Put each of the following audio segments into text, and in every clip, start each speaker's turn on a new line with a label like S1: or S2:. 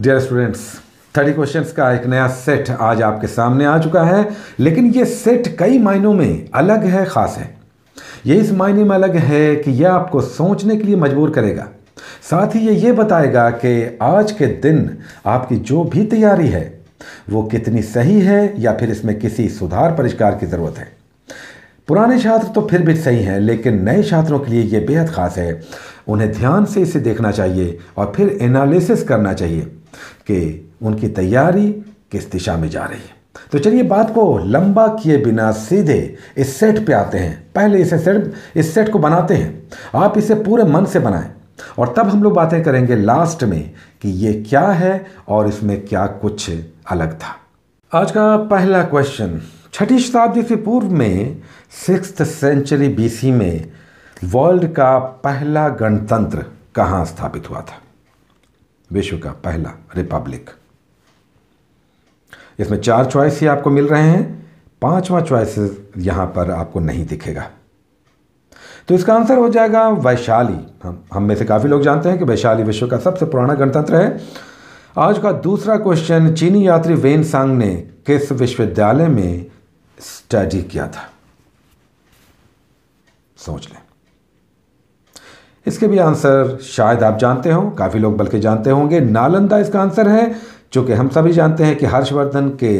S1: dear students thirty questions का एक नया सेट आज आपके सामने आ चुका है लेकिन ये सेट कई मायनों में अलग है ख़ास है ये इस मायने में अलग है कि यह आपको सोचने के लिए मजबूर करेगा साथ ही ये ये बताएगा कि आज के दिन आपकी जो भी तैयारी है वो कितनी सही है या फिर इसमें किसी सुधार परिष्कार की ज़रूरत है पुराने छात्र तो फिर भी सही हैं लेकिन नए छात्रों के लिए ये बेहद ख़ास है उन्हें ध्यान से इसे देखना चाहिए और फिर एनालिसिस करना चाहिए कि उनकी तैयारी किस दिशा में जा रही है तो चलिए बात को लंबा किए बिना सीधे इस सेट पे आते हैं पहले इसे सेट इस सेट को बनाते हैं आप इसे पूरे मन से बनाएं और तब हम लोग बातें करेंगे लास्ट में कि ये क्या है और इसमें क्या कुछ अलग था आज का पहला क्वेश्चन छठी शताब्दी से पूर्व में सिक्स सेंचुरी बीसी में वर्ल्ड का पहला गणतंत्र कहाँ स्थापित हुआ था विश्व का पहला रिपब्लिक इसमें चार चॉइस ही आपको मिल रहे हैं पांचवा चॉइस यहां पर आपको नहीं दिखेगा तो इसका आंसर हो जाएगा वैशाली हम हम में से काफ़ी लोग जानते हैं कि वैशाली विश्व का सबसे पुराना गणतंत्र है आज का दूसरा क्वेश्चन चीनी यात्री वेन सांग ने किस विश्वविद्यालय में स्टडी किया था सोच लें इसके भी आंसर शायद आप जानते हो काफ़ी लोग बल्कि जानते होंगे नालंदा इसका आंसर है चूँकि हम सभी जानते हैं कि हर्षवर्धन के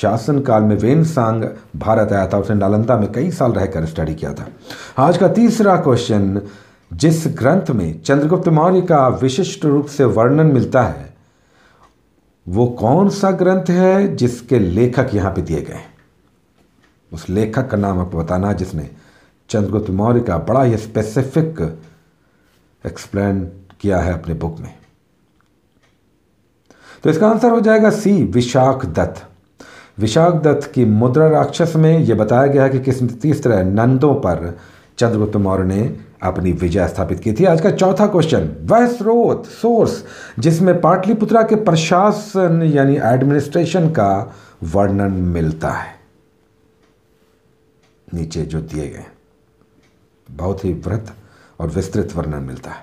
S1: शासनकाल में वेन सांग भारत आया था उसने नालंदा में कई साल रहकर स्टडी किया था आज का तीसरा क्वेश्चन जिस ग्रंथ में चंद्रगुप्त मौर्य का विशिष्ट रूप से वर्णन मिलता है वो कौन सा ग्रंथ है जिसके लेखक यहाँ पे दिए गए उस लेखक का नाम आपको बताना जिसने चंद्रगुप्त मौर्य का बड़ा ही स्पेसिफिक एक्सप्लेन किया है अपने बुक में तो इसका आंसर हो जाएगा सी विशाख दत्त विशाख दत्त की मुद्रा राक्षस में यह बताया गया है कि किस किस तरह नंदों पर चंद्रगुप्त मौर्य ने अपनी विजय स्थापित की थी आज का चौथा क्वेश्चन वह स्रोत सोर्स जिसमें पाटलिपुत्रा के प्रशासन यानी एडमिनिस्ट्रेशन का वर्णन मिलता है नीचे जो दिए गए बहुत ही वृद्ध और विस्तृत वर्णन मिलता है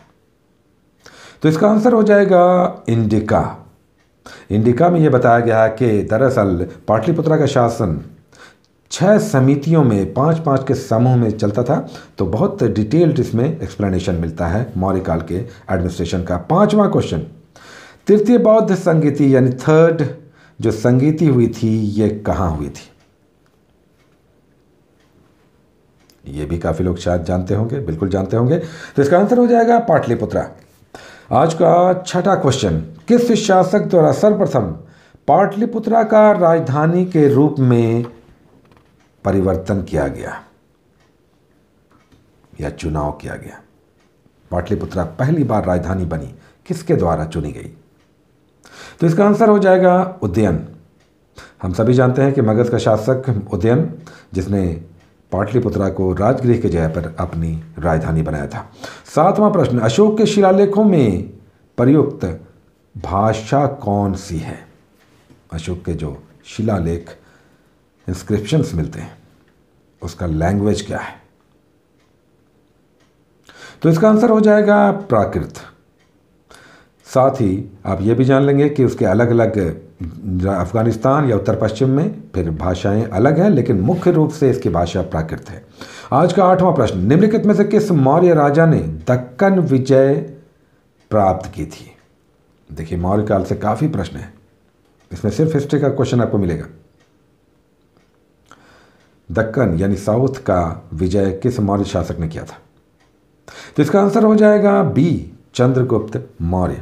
S1: तो इसका आंसर हो जाएगा इंडिका इंडिका में यह बताया गया है कि दरअसल पाटलिपुत्रा का शासन छह समितियों में पांच पांच के समूह में चलता था तो बहुत डिटेल्ड इसमें एक्सप्लेनेशन मिलता है मौर्य काल के एडमिनिस्ट्रेशन का पांचवा क्वेश्चन तृतीय बौद्ध संगीति यानी थर्ड जो संगीति हुई थी ये कहाँ हुई थी ये भी काफ़ी लोग शायद जानते होंगे बिल्कुल जानते होंगे तो इसका आंसर हो जाएगा पाटलिपुत्रा आज का छठा क्वेश्चन किस शासक द्वारा सर्वप्रथम पाटलिपुत्रा का राजधानी के रूप में परिवर्तन किया गया या चुनाव किया गया पाटलिपुत्रा पहली बार राजधानी बनी किसके द्वारा चुनी गई तो इसका आंसर हो जाएगा उदयन हम सभी जानते हैं कि मगध का शासक उदयन जिसने पाटलिपुत्रा को राजगृह के जय पर अपनी राजधानी बनाया था सातवां प्रश्न अशोक के शिलालेखों में प्रयुक्त भाषा कौन सी है अशोक के जो शिलालेख इंस्क्रिप्शंस मिलते हैं उसका लैंग्वेज क्या है तो इसका आंसर हो जाएगा प्राकृत साथ ही आप ये भी जान लेंगे कि उसके अलग अलग अफ़गानिस्तान या उत्तर पश्चिम में फिर भाषाएं अलग हैं लेकिन मुख्य रूप से इसकी भाषा प्राकृत है आज का आठवां प्रश्न निम्नलिखित में से किस मौर्य राजा ने दक्कन विजय प्राप्त की थी देखिए मौर्य काल से काफ़ी प्रश्न है इसमें सिर्फ हिस्ट्री का क्वेश्चन आपको मिलेगा दक्कन यानी साउथ का विजय किस मौर्य शासक ने किया था तो इसका आंसर हो जाएगा बी चंद्रगुप्त मौर्य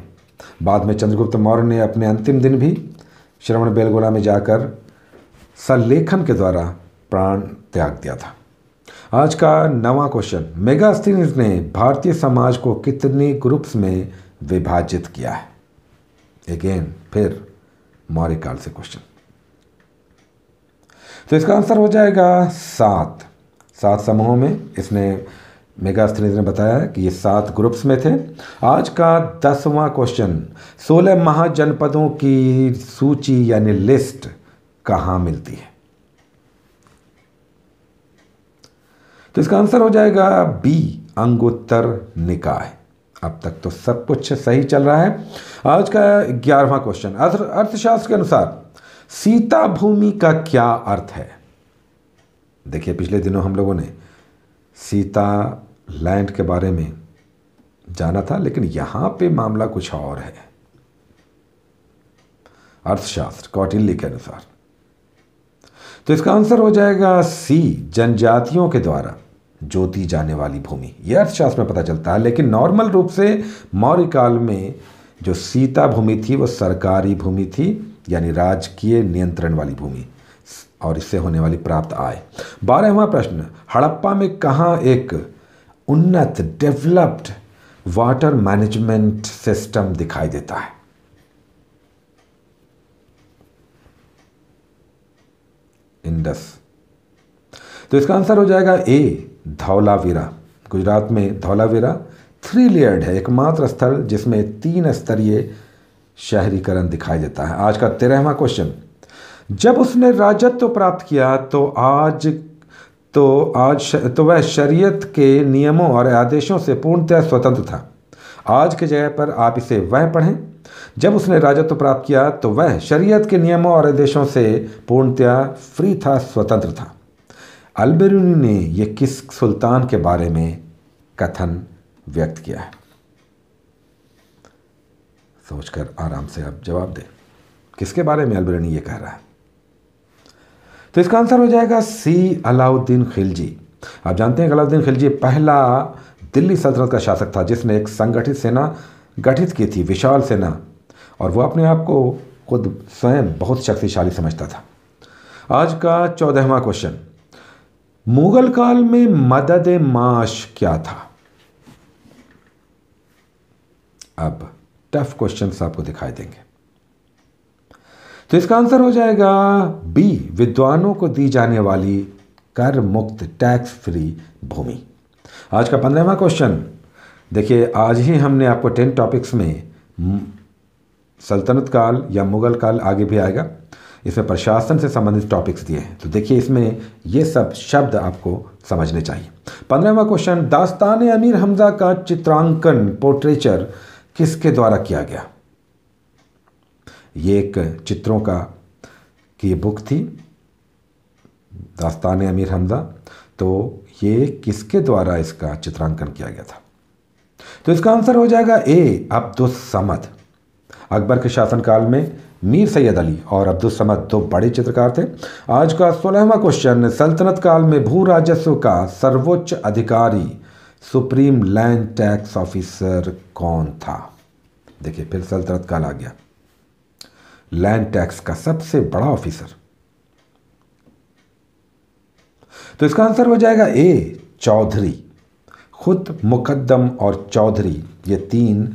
S1: बाद में चंद्रगुप्त मौर्य ने अपने अंतिम दिन भी श्रवण बेलगोला में जाकर संलेखन के द्वारा प्राण त्याग दिया था आज का नवा क्वेश्चन मेगा ने भारतीय समाज को कितने ग्रुप्स में विभाजित किया है अगेन फिर मौर्य काल से क्वेश्चन तो इसका आंसर हो जाएगा सात सात समूहों में इसने मेगास्थनीज ने बताया कि ये सात ग्रुप्स में थे आज का दसवां क्वेश्चन सोलह महाजनपदों की सूची यानी लिस्ट कहां मिलती है तो इसका आंसर हो जाएगा बी अंगोत्तर निकाय अब तक तो सब कुछ सही चल रहा है आज का ग्यारहवा क्वेश्चन अर्थशास्त्र के अनुसार सीता भूमि का क्या अर्थ है देखिए पिछले दिनों हम लोगों ने सीता लैंड के बारे में जाना था लेकिन यहां पे मामला कुछ और है अर्थशास्त्र कौटिल्य के अनुसार तो इसका आंसर हो जाएगा सी जनजातियों के द्वारा ज्योति जाने वाली भूमि यह अर्थशास्त्र में पता चलता है लेकिन नॉर्मल रूप से मौर्य काल में जो सीता भूमि थी वो सरकारी भूमि थी यानी राजकीय नियंत्रण वाली भूमि और इससे होने वाली प्राप्त आय बारहवा प्रश्न हड़प्पा में कहाँ एक उन्नत डेवलप्ड वाटर मैनेजमेंट सिस्टम दिखाई देता है इंडस तो इसका आंसर हो जाएगा ए धौलावीरा गुजरात में धौलावीरा थ्री लेयर्ड है एकमात्र स्थल जिसमें तीन स्तरीय शहरीकरण दिखाई देता है आज का तेरहवा क्वेश्चन जब उसने राजत्व प्राप्त किया तो आज तो आज तो वह शरीयत के नियमों और आदेशों से पूर्णतः स्वतंत्र था आज के जगह पर आप इसे वह पढ़ें जब उसने राजत्व प्राप्त किया तो वह शरीयत के नियमों और आदेशों से पूर्णतया फ्री था स्वतंत्र था अलबेरूनी ने यह किस सुल्तान के बारे में कथन व्यक्त किया है सोचकर आराम से आप जवाब दें किसके बारे में अलबेरूनी यह कह रहा है तो इसका आंसर हो जाएगा सी अलाउद्दीन खिलजी आप जानते हैं अलाउद्दीन खिलजी पहला दिल्ली सल्तनत का शासक था जिसने एक संगठित सेना गठित की थी विशाल सेना और वह अपने आप को खुद स्वयं बहुत शक्तिशाली समझता था आज का चौदहवा क्वेश्चन मुगल काल में मदद माश क्या था अब टफ क्वेश्चन आपको दिखाई देंगे तो इसका आंसर हो जाएगा बी विद्वानों को दी जाने वाली कर मुक्त टैक्स फ्री भूमि आज का पंद्रहवा क्वेश्चन देखिए आज ही हमने आपको टेन टॉपिक्स में सल्तनत काल या मुग़ल काल आगे भी आएगा इसमें प्रशासन से संबंधित टॉपिक्स दिए हैं तो देखिए इसमें ये सब शब्द आपको समझने चाहिए पंद्रहवा क्वेश्चन दास्तान अमीर हमजा का चित्रांकन पोर्ट्रेचर किसके द्वारा किया गया ये एक चित्रों का की बुक थी दास्तान अमीर हमजा तो ये किसके द्वारा इसका चित्रांकन किया गया था तो इसका आंसर हो जाएगा ए अब्दुल समद अकबर के शासनकाल में मीर सैयद अली और अब्दुल समद दो तो बड़े चित्रकार थे आज का सोलहवा क्वेश्चन सल्तनत काल में भू राजस्व का सर्वोच्च अधिकारी सुप्रीम लैंड टैक्स ऑफिसर कौन था देखिए फिर सल्तनत काल आ गया लैंड टैक्स का सबसे बड़ा ऑफिसर तो इसका आंसर हो जाएगा ए चौधरी खुद मुकद्दम और चौधरी ये तीन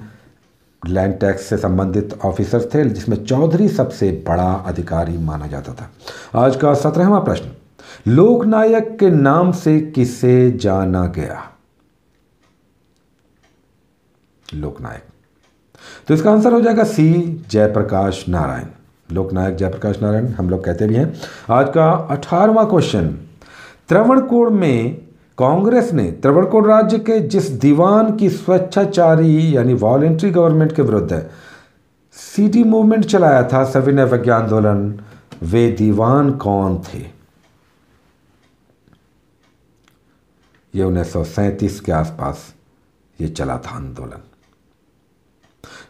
S1: लैंड टैक्स से संबंधित ऑफिसर्स थे जिसमें चौधरी सबसे बड़ा अधिकारी माना जाता था आज का सत्रहवा प्रश्न लोकनायक के नाम से किसे जाना गया लोकनायक तो इसका आंसर हो जाएगा सी जयप्रकाश नारायण लोकनायक जयप्रकाश नारायण हम लोग कहते भी हैं आज का अठारवा क्वेश्चन त्रवणकोण में कांग्रेस ने त्रवणकोर राज्य के जिस दीवान की स्वेच्छाचारी यानी वॉलेंट्री गवर्नमेंट के विरुद्ध सीडी मूवमेंट चलाया था सविनय वज्ञ आंदोलन वे दीवान कौन थे ये उन्नीस के आसपास ये चला था आंदोलन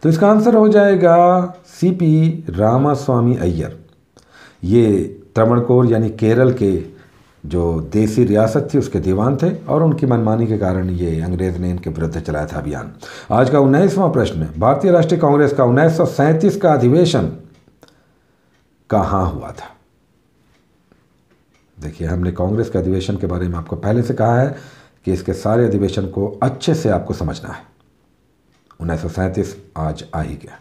S1: तो इसका आंसर हो जाएगा सीपी रामास्वामी अय्यर ये त्रवणकोर यानी केरल के जो देसी रियासत थी उसके दीवान थे और उनकी मनमानी के कारण ये अंग्रेज़ ने इनके विरुद्ध चलाया था अभियान आज का उन्नीसवां प्रश्न भारतीय राष्ट्रीय कांग्रेस का उन्नीस का अधिवेशन कहाँ हुआ था देखिए हमने कांग्रेस के अधिवेशन के बारे में आपको पहले से कहा है कि इसके सारे अधिवेशन को अच्छे से आपको समझना है उन्नीस आज आ ही गया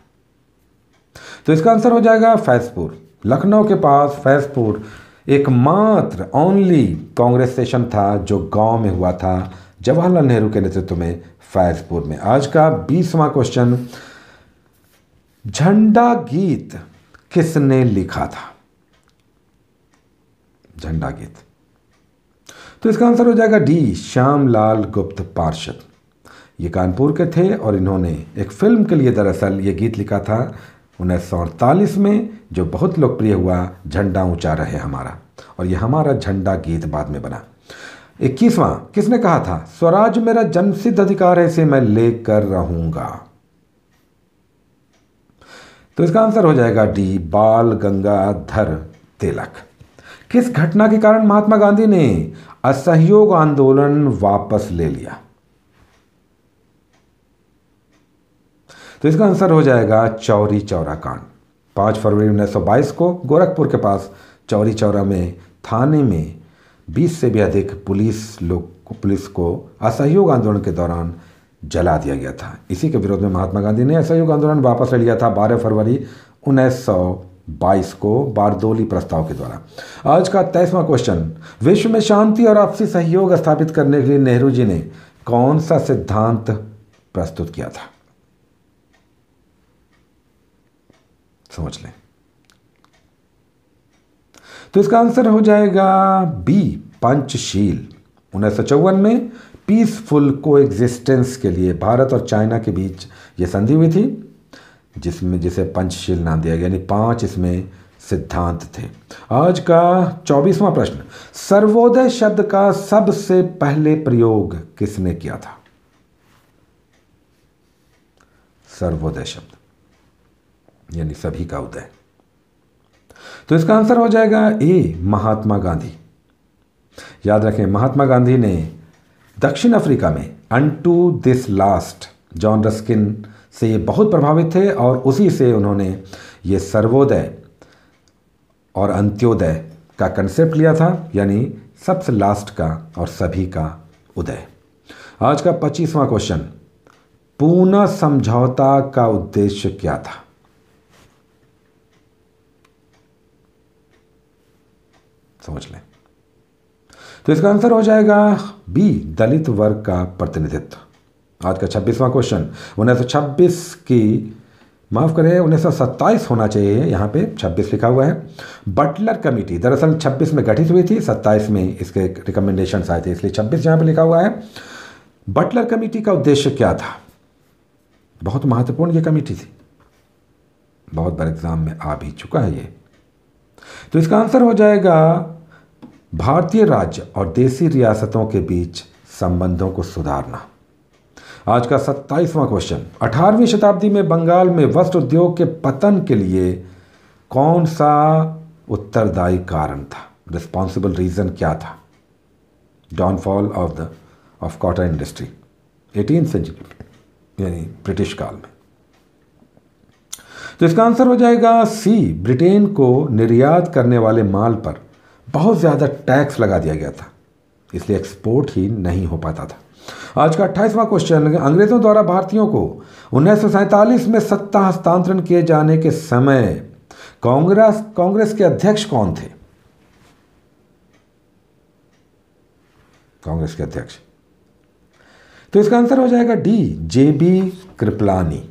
S1: तो इसका आंसर हो जाएगा फैजपुर लखनऊ के पास फैजपुर एकमात्र ओनली कांग्रेस सेशन था जो गांव में हुआ था जवाहरलाल नेहरू के नेतृत्व में फैजपुर में आज का बीसवां क्वेश्चन झंडा गीत किसने लिखा था झंडा गीत तो इसका आंसर हो जाएगा डी श्यामलाल गुप्त पार्षद ये कानपुर के थे और इन्होंने एक फिल्म के लिए दरअसल ये गीत लिखा था उन्नीस में जो बहुत लोकप्रिय हुआ झंडा ऊंचा रहे हमारा और यह हमारा झंडा गीत बाद में बना इक्कीसवां किसने कहा था स्वराज मेरा जन्मसिद्ध अधिकार है इसे मैं लेकर रहूंगा तो इसका आंसर हो जाएगा डी बाल गंगाधर तिलक किस घटना के कारण महात्मा गांधी ने असहयोग आंदोलन वापस ले लिया तो इसका आंसर हो जाएगा चौरी चौरा कांड पाँच फरवरी उन्नीस को गोरखपुर के पास चौरी चौरा में थाने में 20 से भी अधिक पुलिस लोग पुलिस को असहयोग आंदोलन के दौरान जला दिया गया था इसी के विरोध में महात्मा गांधी ने असहयोग आंदोलन वापस ले लिया था बारह फरवरी 1922 को बारदोली प्रस्ताव के द्वारा आज का तेईसवा क्वेश्चन विश्व में शांति और आपसी सहयोग स्थापित करने के लिए नेहरू जी ने कौन सा सिद्धांत प्रस्तुत किया था समझ लें तो इसका आंसर हो जाएगा बी पंचशील उन्नीस सौ चौवन में पीसफुल को एग्जिस्टेंस के लिए भारत और चाइना के बीच यह संधि हुई थी जिसमें जिसे पंचशील नाम दिया गया यानी पांच इसमें सिद्धांत थे आज का चौबीसवां प्रश्न सर्वोदय शब्द का सबसे पहले प्रयोग किसने किया था सर्वोदय शब्द यानी सभी का उदय तो इसका आंसर हो जाएगा ए महात्मा गांधी याद रखें महात्मा गांधी ने दक्षिण अफ्रीका में unto this last John Ruskin से ये बहुत प्रभावित थे और उसी से उन्होंने ये सर्वोदय और अंत्योदय का कंसेप्ट लिया था यानी सबसे लास्ट का और सभी का उदय आज का पच्चीसवां क्वेश्चन पूना समझौता का उद्देश्य क्या था समझ लें तो इसका आंसर हो जाएगा बी दलित वर्ग का प्रतिनिधित्व आज का छब्बीसवां क्वेश्चन उन्नीस सौ छब्बीस की माफ़ करें उन्नीस सौ सत्ताईस होना चाहिए यहाँ पे छब्बीस लिखा हुआ है बटलर कमेटी दरअसल छब्बीस में गठित हुई थी सत्ताईस में इसके रिकमेंडेशन आए थे इसलिए छब्बीस यहाँ पे लिखा हुआ है बटलर कमेटी का उद्देश्य क्या था बहुत महत्वपूर्ण ये कमेटी थी बहुत बार एग्ज़ाम में आ भी चुका है ये तो इसका आंसर हो जाएगा भारतीय राज्य और देसी रियासतों के बीच संबंधों को सुधारना आज का सत्ताईसवां क्वेश्चन अठारहवीं शताब्दी में बंगाल में वस्त्र उद्योग के पतन के लिए कौन सा उत्तरदायी कारण था रिस्पॉन्सिबल रीज़न क्या था downfall of the of cotton industry eighteen century यानी ब्रिटिश काल में तो इसका आंसर हो जाएगा सी ब्रिटेन को निर्यात करने वाले माल पर बहुत ज़्यादा टैक्स लगा दिया गया था इसलिए एक्सपोर्ट ही नहीं हो पाता था आज का अट्ठाईसवां क्वेश्चन अंग्रेज़ों द्वारा भारतीयों को उन्नीस में सत्ता हस्तांतरण किए जाने के समय कांग्रेस कांग्रेस के अध्यक्ष कौन थे कांग्रेस के अध्यक्ष तो इसका आंसर हो जाएगा डी जे बी कृपलानी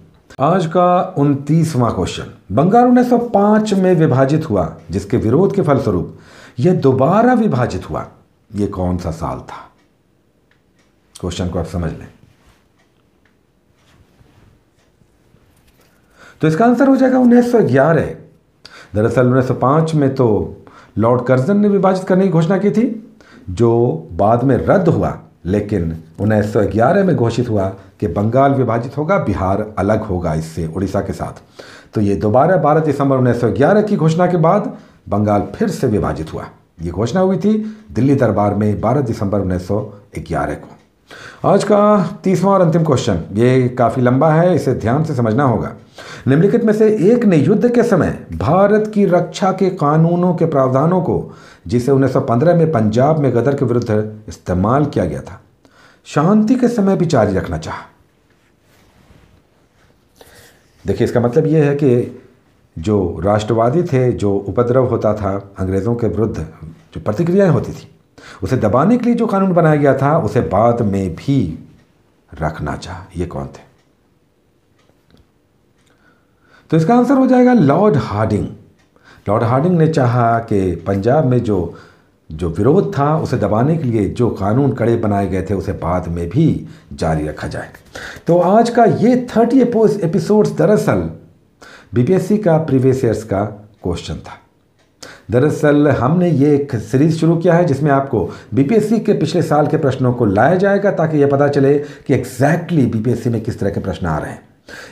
S1: आज का उनतीसवा क्वेश्चन बंगाल 1905 में विभाजित हुआ जिसके विरोध के फलस्वरूप यह दोबारा विभाजित हुआ यह कौन सा साल था क्वेश्चन को आप समझ लें तो इसका आंसर हो जाएगा 1911 दरअसल 1905 में तो लॉर्ड कर्जन ने विभाजित करने की घोषणा की थी जो बाद में रद्द हुआ लेकिन ग्यारह में घोषित हुआ कि बंगाल विभाजित होगा बिहार अलग होगा इससे उड़ीसा के साथ तो ये दोबारा बारह दिसंबर ग्यारह की घोषणा के बाद बंगाल फिर से विभाजित हुआ ये घोषणा हुई थी दिल्ली दरबार में 12 दिसंबर ग्यारह को आज का तीसवां और अंतिम क्वेश्चन ये काफ़ी लंबा है इसे ध्यान से समझना होगा निम्नलिखित में से एक ने युद्ध के समय भारत की रक्षा के कानूनों के प्रावधानों को जिसे 1915 में पंजाब में गदर के विरुद्ध इस्तेमाल किया गया था शांति के समय भी जारी रखना चाह देखिए इसका मतलब यह है कि जो राष्ट्रवादी थे जो उपद्रव होता था अंग्रेज़ों के विरुद्ध जो प्रतिक्रियाएं होती थी उसे दबाने के लिए जो कानून बनाया गया था उसे बाद में भी रखना चाह ये कौन थे तो इसका आंसर हो जाएगा लॉर्ड हार्डिंग लॉर्ड हार्डिंग ने चाहा कि पंजाब में जो जो विरोध था उसे दबाने के लिए जो कानून कड़े बनाए गए थे उसे बाद में भी जारी रखा जाए तो आज का ये थर्टी एपिसोड्स दरअसल बीपीएससी का प्रीवियस ईयर्स का क्वेश्चन था दरअसल हमने ये एक सीरीज़ शुरू किया है जिसमें आपको बीपीएससी के पिछले साल के प्रश्नों को लाया जाएगा ताकि ये पता चले कि एग्जैक्टली exactly बीपीएससी में किस तरह के प्रश्न आ रहे हैं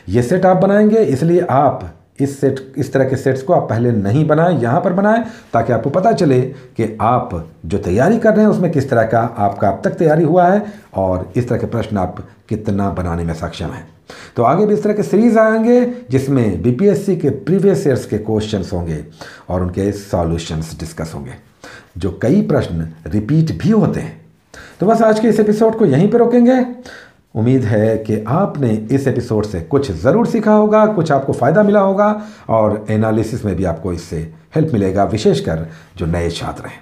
S1: ये सेट आप बनाएंगे इसलिए आप इस सेट इस तरह के सेट्स को आप पहले नहीं बनाएं यहाँ पर बनाएं ताकि आपको पता चले कि आप जो तैयारी कर रहे हैं उसमें किस तरह का आपका अब तक तैयारी हुआ है और इस तरह के प्रश्न आप कितना बनाने में सक्षम हैं तो आगे भी इस तरह के सीरीज आएंगे जिसमें बीपीएससी के प्रीवियस ईयर्स के क्वेश्चन होंगे और उनके सॉल्यूशंस डिस्कस होंगे जो कई प्रश्न रिपीट भी होते हैं तो बस आज के इस एपिसोड को यहीं पर रोकेंगे उम्मीद है कि आपने इस एपिसोड से कुछ ज़रूर सीखा होगा कुछ आपको फ़ायदा मिला होगा और एनालिसिस में भी आपको इससे हेल्प मिलेगा विशेषकर जो नए छात्र हैं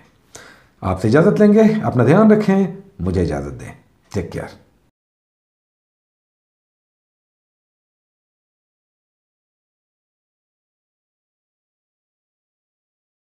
S1: आपसे इजाज़त लेंगे अपना ध्यान रखें मुझे इजाज़त दें टेक केयर